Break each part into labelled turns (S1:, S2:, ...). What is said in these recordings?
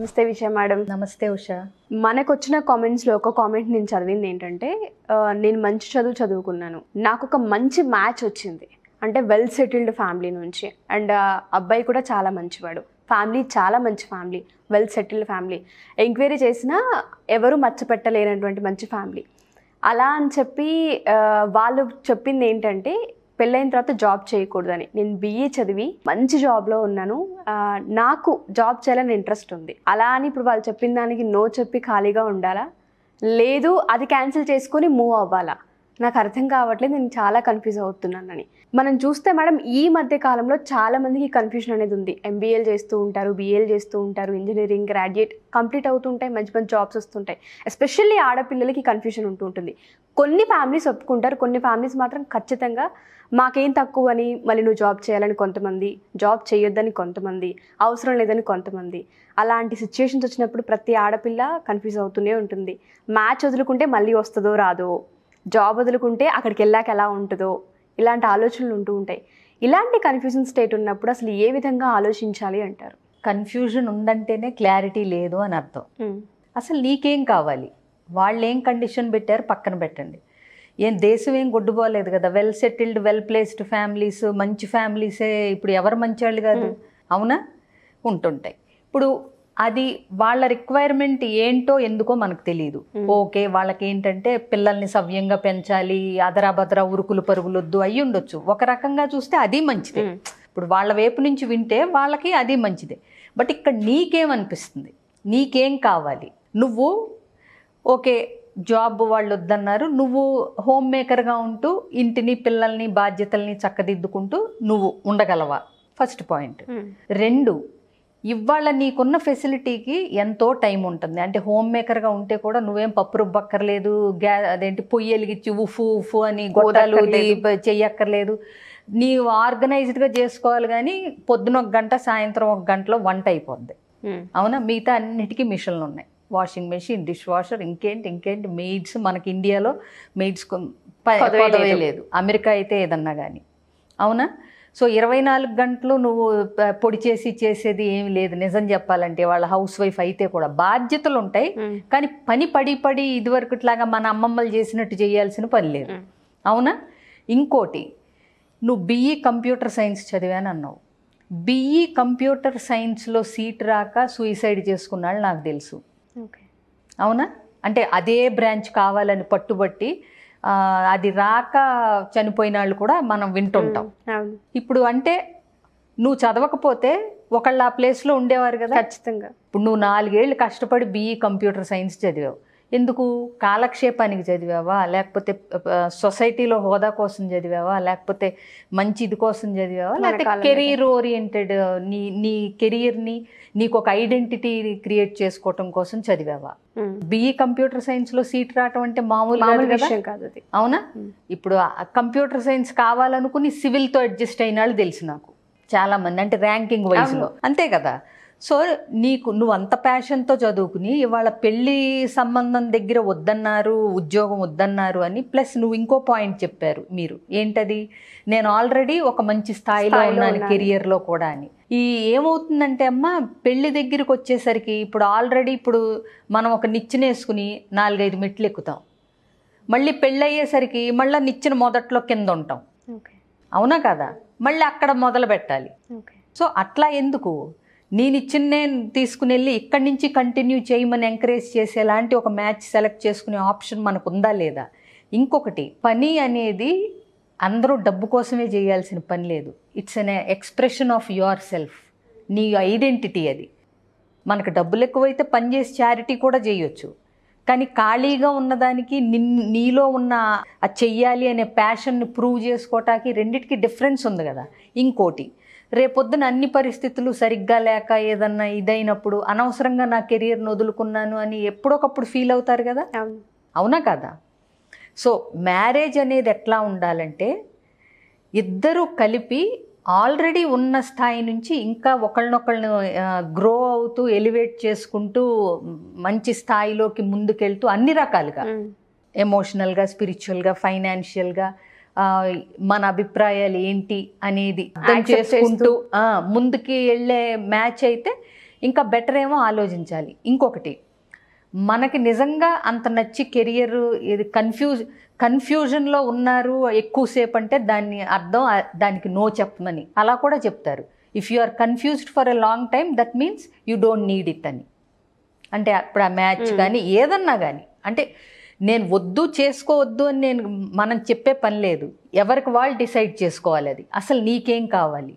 S1: నమస్తే విషయ మేడం నమస్తే ఉష మనకు వచ్చిన కామెంట్స్లో ఒక కామెంట్ నేను చదివింది ఏంటంటే నేను మంచి చదువు చదువుకున్నాను నాకు ఒక మంచి మ్యాచ్ వచ్చింది అంటే వెల్ సెటిల్డ్ ఫ్యామిలీ నుంచి అండ్ అబ్బాయి కూడా చాలా మంచివాడు ఫ్యామిలీ చాలా మంచి family well settled family enquiry చేసినా ఎవరు మచ్చపెట్టలేనటువంటి మంచి ఫ్యామిలీ అలా అని చెప్పి వాళ్ళు చెప్పింది ఏంటంటే పెళ్ళైన తర్వాత జాబ్ చేయకూడదని నేను బిఏ చదివి మంచి జాబ్లో ఉన్నాను నాకు జాబ్ చేయాలని ఇంట్రెస్ట్ ఉంది అలా అని ఇప్పుడు వాళ్ళు చెప్పిన దానికి నో చెప్పి ఖాళీగా ఉండాలా లేదు అది క్యాన్సిల్ చేసుకొని మూవ్ అవ్వాలా నాకు అర్థం కావట్లేదు నేను చాలా కన్ఫ్యూజ్ అవుతున్నానని మనం చూస్తే మేడం ఈ మధ్య కాలంలో చాలా మందికి కన్ఫ్యూజన్ అనేది ఉంది ఎంబీఏలు చేస్తూ ఉంటారు బీఏలు చేస్తూ ఉంటారు ఇంజనీరింగ్ గ్రాడ్యుయేట్ కంప్లీట్ అవుతుంటాయి మంచి మంచి జాబ్స్ వస్తుంటాయి ఎస్పెషల్లీ ఆడపిల్లలకి కన్ఫ్యూజన్ ఉంటూ ఉంటుంది కొన్ని ఫ్యామిలీస్ ఒప్పుకుంటారు కొన్ని ఫ్యామిలీస్ మాత్రం ఖచ్చితంగా మాకేం తక్కువ అని మళ్ళీ నువ్వు జాబ్ చేయాలని కొంతమంది జాబ్ చేయొద్దని కొంతమంది అవసరం లేదని కొంతమంది అలాంటి సిచ్యుయేషన్స్ వచ్చినప్పుడు ప్రతి ఆడపిల్ల కన్ఫ్యూజ్ అవుతూనే ఉంటుంది మ్యాచ్ వదులుకుంటే మళ్ళీ వస్తుందో రాదో జాబ్ వదులుకుంటే అక్కడికి వెళ్ళాక ఎలా ఉంటుందో ఇలాంటి ఆలోచనలు ఉంటూ ఉంటాయి ఇలాంటి కన్ఫ్యూజన్ స్టేట్ ఉన్నప్పుడు అసలు ఏ విధంగా
S2: ఆలోచించాలి అంటారు కన్ఫ్యూజన్ ఉందంటేనే క్లారిటీ లేదు అని అర్థం అసలు నీకేం కావాలి వాళ్ళు ఏం కండిషన్ పెట్టారు పక్కన పెట్టండి ఏం దేశం ఏం గొడ్డుపోలేదు కదా well settled well placed families మంచి ఫ్యామిలీసే ఇప్పుడు ఎవరు మంచి వాళ్ళు కాదు అవునా ఉంటుంటాయి ఇప్పుడు అది వాళ్ళ రిక్వైర్మెంట్ ఏంటో ఎందుకో మనకు తెలియదు ఓకే వాళ్ళకి ఏంటంటే పిల్లల్ని సవ్యంగా పెంచాలి అదరాబదరా ఉరుకులు పరుగులొద్దు అయ్యి ఉండొచ్చు ఒక రకంగా చూస్తే అది మంచిదే ఇప్పుడు వాళ్ళ వైపు నుంచి వింటే వాళ్ళకి అది మంచిదే బట్ ఇక్కడ నీకేమనిపిస్తుంది నీకేం కావాలి నువ్వు ఓకే జాబ్ వాళ్ళు వద్దన్నారు నువ్వు హోమ్ మేకర్గా ఉంటూ ఇంటిని పిల్లల్ని బాధ్యతల్ని చక్కదిద్దుకుంటూ నువ్వు ఉండగలవా ఫస్ట్ పాయింట్ రెండు ఇవాళ నీకున్న ఫెసిలిటీకి ఎంతో టైం ఉంటుంది అంటే హోమ్ మేకర్గా ఉంటే కూడా నువ్వేం పప్పు రుబ్బక్కర్లేదు గ్యా అదేంటి పొయ్యి వెలిగించి ఉఫు ఉఫు అని గోదాలు చెయ్యక్కర్లేదు నీవు ఆర్గనైజ్డ్గా చేసుకోవాలి కానీ పొద్దున ఒక గంట సాయంత్రం ఒక గంటలో వంట అయిపోద్ది అవునా మిగతా అన్నిటికీ మిషన్లు ఉన్నాయి వాషింగ్ మెషిన్ డిష్ వాషర్ ఇంకేంటి ఇంకేంటి మెయిడ్స్ మనకి ఇండియాలో మెయిడ్స్ లేదు అమెరికా అయితే ఏదన్నా కానీ అవునా సో ఇరవై నాలుగు గంటలు నువ్వు పొడి చేసి చేసేది ఏమి లేదు నిజం చెప్పాలంటే వాళ్ళ హౌస్ వైఫ్ అయితే కూడా బాధ్యతలు ఉంటాయి కానీ పని పడి పడి ఇదివరకుట్లాగా మన అమ్మమ్మలు చేసినట్టు చేయాల్సిన పని లేదు అవునా ఇంకోటి నువ్వు బీఈ కంప్యూటర్ సైన్స్ చదివాను అన్నావు బీఈ కంప్యూటర్ సైన్స్లో సీట్ రాక సూయిసైడ్ చేసుకున్నాళ్ళు నాకు తెలుసు అవునా అంటే అదే బ్రాంచ్ కావాలని పట్టుబట్టి అది రాక చనిపోయిన వాళ్ళు కూడా మనం వింటుంటాం ఇప్పుడు అంటే నువ్వు చదవకపోతే ఒకళ్ళు ఆ ప్లేస్లో ఉండేవారు కదా ఖచ్చితంగా ఇప్పుడు నువ్వు నాలుగేళ్ళు కష్టపడి బీఈ కంప్యూటర్ సైన్స్ చదివావు ఎందుకు కాలక్షేపానికి చదివావా లేకపోతే సొసైటీలో హోదా కోసం చదివావా లేకపోతే మంచి ఇది కోసం చదివావా లేకపోతే కెరీర్ ఓరియంటెడ్ నీ నీ కెరీర్ని నీకు ఒక ఐడెంటిటీ క్రియేట్ చేసుకోవటం కోసం చదివావా బిఈ కంప్యూటర్ సైన్స్లో సీట్ రావటం అంటే మామూలు విషయం కాదు అది అవునా ఇప్పుడు కంప్యూటర్ సైన్స్ కావాలనుకుని సివిల్తో అడ్జస్ట్ అయిన వాళ్ళు తెలుసు నాకు చాలా మంది అంటే ర్యాంకింగ్ వైజ్లో అంతే కదా సో నీకు నువ్వు అంత ప్యాషన్తో చదువుకుని ఇవాళ పెళ్ళి సంబంధం దగ్గర వద్దన్నారు ఉద్యోగం వద్దన్నారు అని ప్లస్ నువ్వు ఇంకో పాయింట్ చెప్పారు మీరు ఏంటది నేను ఆల్రెడీ ఒక మంచి స్థాయిలో ఉన్నాను కెరియర్లో కూడా అని ఈ ఏమవుతుందంటే అమ్మ పెళ్లి దగ్గరికి వచ్చేసరికి ఇప్పుడు ఆల్రెడీ ఇప్పుడు మనం ఒక నిచ్చినేసుకుని నాలుగైదు మెట్లు ఎక్కుతాం మళ్ళీ పెళ్ళి అయ్యేసరికి మళ్ళీ నిచ్చిన మొదట్లో కింద ఉంటాం అవునా కదా మళ్ళీ అక్కడ మొదలు పెట్టాలి సో అట్లా ఎందుకు నేను ఇచ్చిన్నే తీసుకుని వెళ్ళి ఇక్కడి నుంచి కంటిన్యూ చేయమని ఎంకరేజ్ చేసేలాంటి ఒక మ్యాచ్ సెలెక్ట్ చేసుకునే ఆప్షన్ మనకు ఉందా లేదా ఇంకొకటి పని అనేది అందరూ డబ్బు కోసమే చేయాల్సిన పని లేదు it's an expression of yourself నీ ఐడెంటిటీ అది మనకు డబ్బులు ఎక్కువైతే పని చారిటీ కూడా చేయొచ్చు కానీ ఖాళీగా ఉన్నదానికి నిన్ నీలో ఉన్న ఆ చెయ్యాలి అనే ప్యాషన్ను ప్రూవ్ చేసుకోవటానికి రెండిటికి డిఫరెన్స్ ఉంది కదా ఇంకోటి రేపొద్దున అన్ని పరిస్థితులు సరిగ్గా లేక ఏదన్నా ఇదైనప్పుడు అనవసరంగా నా కెరియర్ను వదులుకున్నాను అని ఎప్పుడొకప్పుడు ఫీల్ అవుతారు కదా అవునా కదా సో మ్యారేజ్ అనేది ఎట్లా ఉండాలంటే ఇద్దరు కలిపి ఆల్రెడీ ఉన్న స్థాయి నుంచి ఇంకా ఒకళ్ళనొకళ్ళను గ్రో అవుతూ ఎలివేట్ చేసుకుంటూ మంచి స్థాయిలోకి ముందుకెళ్తూ అన్ని రకాలుగా ఎమోషనల్గా స్పిరిచువల్గా ఫైనాన్షియల్గా మన అభిప్రాయాలు ఏంటి అనేది చేసుకుంటూ ముందుకి వెళ్ళే మ్యాచ్ అయితే ఇంకా బెటర్ ఏమో ఆలోచించాలి ఇంకొకటి మనకి నిజంగా అంత నచ్చి కెరియర్ ఇది కన్ఫ్యూజ్ కన్ఫ్యూజన్లో ఉన్నారు ఎక్కువసేపు అంటే దాన్ని అర్థం దానికి నో చెప్పమని అలా కూడా చెప్తారు if you are confused for a long time that means you don't need it అని అంటే అప్పుడు ఆ మ్యాచ్ hmm. కానీ ఏదన్నా కానీ అంటే నేను వద్దు చేసుకోవద్దు అని నేను మనం చెప్పే పని లేదు ఎవరికి వాళ్ళు డిసైడ్ చేసుకోవాలి అది అసలు నీకేం కావాలి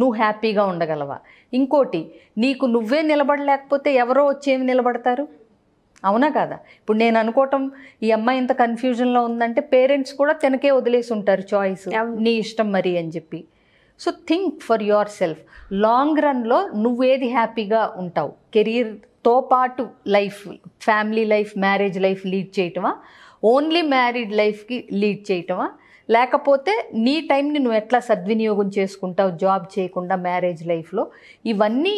S2: నువ్వు హ్యాపీగా ఉండగలవా ఇంకోటి నీకు నువ్వే నిలబడలేకపోతే ఎవరో వచ్చేమి నిలబడతారు అవునా కదా ఇప్పుడు నేను అనుకోవటం ఈ అమ్మాయి ఇంత కన్ఫ్యూజన్లో ఉందంటే పేరెంట్స్ కూడా తినకే వదిలేసి ఉంటారు చాయిస్ నీ ఇష్టం మరి అని చెప్పి so think for yourself long రన్లో నువ్వేది హ్యాపీగా ఉంటావు కెరీర్ తో పాటు life family life marriage life lead చేయటమా ఓన్లీ మ్యారీడ్ లైఫ్కి లీడ్ చేయటమా లేకపోతే నీ టైంని నువ్వు ఎట్లా సద్వినియోగం చేసుకుంటావు జాబ్ చేయకుండా మ్యారేజ్ లైఫ్లో ఇవన్నీ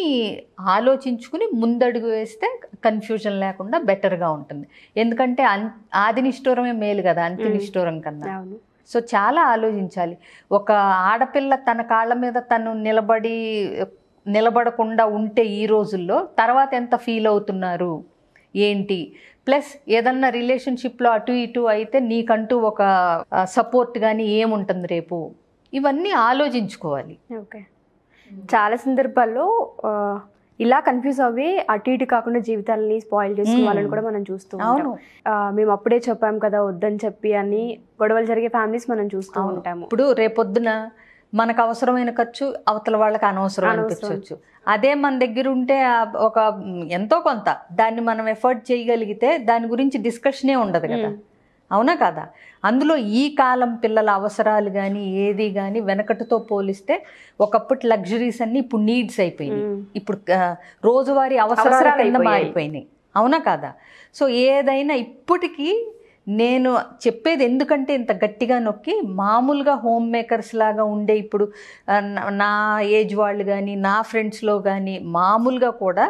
S2: ఆలోచించుకుని ముందడుగు వేస్తే కన్ఫ్యూజన్ లేకుండా బెటర్గా ఉంటుంది ఎందుకంటే అన్ ఆది నిష్ఠూరమే మేలు కదా అంతి నిష్ఠూరం కన్నా సో చాలా ఆలోచించాలి ఒక ఆడపిల్ల తన కాళ్ళ మీద తను నిలబడి నిలబడకుండా ఉంటే ఈ రోజుల్లో తర్వాత ఎంత ఫీల్ అవుతున్నారు ఏంటి ప్లస్ ఏదన్నా రిలేషన్షిప్లో అటు ఇటు అయితే నీకంటూ ఒక సపోర్ట్ కానీ ఏముంటుంది రేపు ఇవన్నీ ఆలోచించుకోవాలి ఓకే చాలా
S1: సందర్భాల్లో ఇలా కన్ఫ్యూజ్ అవి అటు ఇటు కాకుండా జీవితాలని స్పాయిల్ చేసుకోవాలని కూడా మనం చూస్తూ ఉంటాము మేము అప్పుడే చెప్పాము కదా వద్దని చెప్పి అని గొడవలు జరిగే ఫ్యామిలీస్
S2: మనం చూస్తూ ఉంటాము ఇప్పుడు రేపొద్దున మనకు అవసరమైన ఖర్చు అవతల వాళ్ళకి అనవసరం అనిపించవచ్చు అదే మన దగ్గర ఉంటే ఒక ఎంతో కొంత దాన్ని మనం ఎఫర్ట్ చేయగలిగితే దాని గురించి డిస్కషనే ఉండదు కదా అవునా కదా అందులో ఈ కాలం పిల్లల అవసరాలు కానీ ఏది కానీ వెనకటితో పోలిస్తే ఒకప్పటి లగ్జరీస్ అన్నీ ఇప్పుడు నీడ్స్ అయిపోయినాయి ఇప్పుడు రోజువారీ అవసరాల కింద మారిపోయినాయి అవునా కదా సో ఏదైనా ఇప్పటికీ నేను చెప్పేది ఎందుకంటే ఇంత గట్టిగా నొక్కి మామూలుగా హోమ్ మేకర్స్ లాగా ఉండే ఇప్పుడు నా ఏజ్ వాళ్ళు కానీ నా ఫ్రెండ్స్లో కానీ మామూలుగా కూడా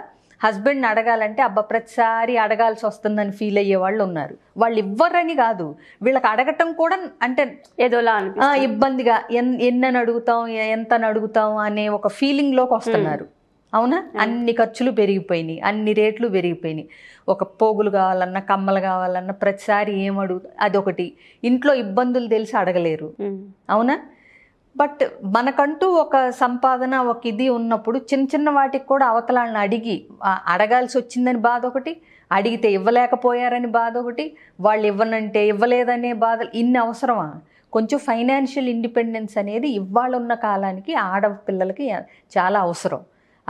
S2: హస్బెండ్ని అడగాలంటే అబ్బా ప్రతిసారి అడగాల్సి వస్తుందని ఫీల్ అయ్యే వాళ్ళు ఉన్నారు వాళ్ళు ఇవ్వరని కాదు వీళ్ళకి అడగటం కూడా అంటే ఏదోలా ఇబ్బందిగా ఎన్ ఎన్నని అడుగుతాం ఎంత అడుగుతాం అనే ఒక ఫీలింగ్లోకి వస్తున్నారు అవునా అన్ని ఖర్చులు పెరిగిపోయినాయి అన్ని రేట్లు పెరిగిపోయినాయి ఒక పోగులు కావాలన్నా కమ్మలు కావాలన్నా ప్రతిసారి ఏమడు అదొకటి ఇంట్లో ఇబ్బందులు తెలిసి అడగలేరు అవునా బట్ మనకంటూ ఒక సంపాదన ఒక ఇది ఉన్నప్పుడు చిన్న చిన్న వాటికి కూడా అవతలాలను అడిగి అడగాల్సి వచ్చిందని బాధ ఒకటి అడిగితే ఇవ్వలేకపోయారని బాధ ఒకటి వాళ్ళు ఇవ్వనంటే ఇవ్వలేదనే బాధ ఇన్ని అవసరమా కొంచెం ఫైనాన్షియల్ ఇండిపెండెన్స్ అనేది ఇవాళ ఉన్న కాలానికి ఆడపిల్లలకి చాలా అవసరం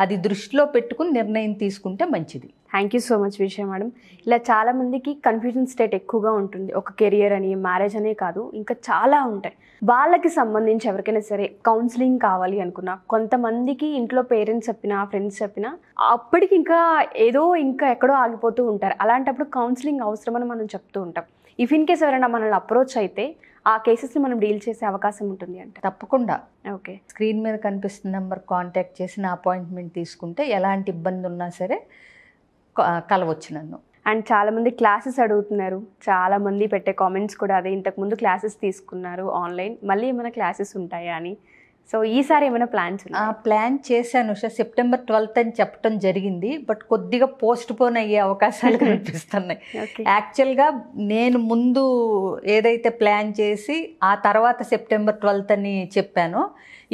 S2: అది దృష్టిలో పెట్టుకుని నిర్ణయం తీసుకుంటే మంచిది థ్యాంక్ యూ సో మచ్ విషయం మేడం
S1: ఇలా చాలామందికి కన్ఫ్యూజన్ స్టేట్ ఎక్కువగా ఉంటుంది ఒక కెరియర్ అని మ్యారేజ్ అనే కాదు ఇంకా చాలా ఉంటాయి వాళ్ళకి సంబంధించి ఎవరికైనా సరే కౌన్సిలింగ్ కావాలి అనుకున్నా కొంతమందికి ఇంట్లో పేరెంట్స్ చెప్పినా ఫ్రెండ్స్ చెప్పినా అప్పటికి ఇంకా ఏదో ఇంకా ఎక్కడో ఆగిపోతూ ఉంటారు అలాంటప్పుడు కౌన్సిలింగ్ అవసరమని మనం చెప్తూ ఉంటాం ఇఫ్ ఇన్ కేస్ ఎవరైనా మనల్ని అప్రోచ్ అయితే ఆ కేసెస్ని
S2: మనం డీల్ చేసే అవకాశం ఉంటుంది అంటే తప్పకుండా ఓకే స్క్రీన్ మీద కనిపిస్తున్న నెంబర్ కాంటాక్ట్ చేసి నా అపాయింట్మెంట్ తీసుకుంటే ఎలాంటి ఇబ్బంది ఉన్నా సరే కలవచ్చు నన్ను అండ్
S1: చాలామంది క్లాసెస్ అడుగుతున్నారు చాలామంది పెట్టే కామెంట్స్ కూడా అదే ఇంతకుముందు క్లాసెస్ తీసుకున్నారు
S2: ఆన్లైన్ మళ్ళీ ఏమైనా క్లాసెస్ ఉంటాయా అని సో ఈసారి ఏమైనా ప్లాన్స్ ప్లాన్ చేశాను ఉషా సెప్టెంబర్ ట్వెల్త్ అని చెప్పడం జరిగింది బట్ కొద్దిగా పోస్ట్ పోన్ అయ్యే అవకాశాలు కనిపిస్తున్నాయి యాక్చువల్గా నేను ముందు ఏదైతే ప్లాన్ చేసి ఆ తర్వాత సెప్టెంబర్ ట్వెల్త్ అని చెప్పానో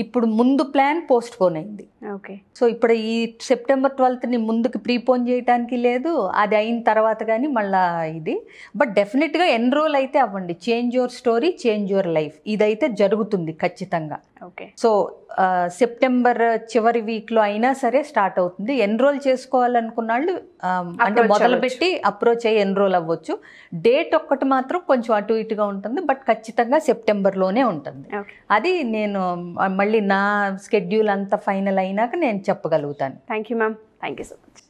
S2: ఇప్పుడు ముందు ప్లాన్ పోస్ట్ పోన్ అయింది ఓకే సో ఇప్పుడు ఈ సెప్టెంబర్ ట్వెల్త్ని ముందుకు ప్రీపోన్ చేయడానికి లేదు అది అయిన తర్వాత కానీ మళ్ళా ఇది బట్ డెఫినెట్గా ఎన్రోల్ అయితే అవ్వండి change your story change your life ఇదైతే జరుగుతుంది ఖచ్చితంగా ఓకే సో సో సెప్టెంబర్ చివరి వీక్లో అయినా సరే స్టార్ట్ అవుతుంది ఎన్రోల్ చేసుకోవాలనుకున్న వాళ్ళు అంటే మొదలుపెట్టి అప్రోచ్ అయ్యి ఎన్రోల్ అవ్వచ్చు డేట్ ఒక్కటి మాత్రం కొంచెం అటు ఇటుగా ఉంటుంది బట్ ఖచ్చితంగా సెప్టెంబర్లోనే ఉంటుంది అది నేను మళ్ళీ నా స్కెడ్యూల్ అంతా ఫైనల్ అయినాక నేను చెప్పగలుగుతాను thank you ma'am thank you so much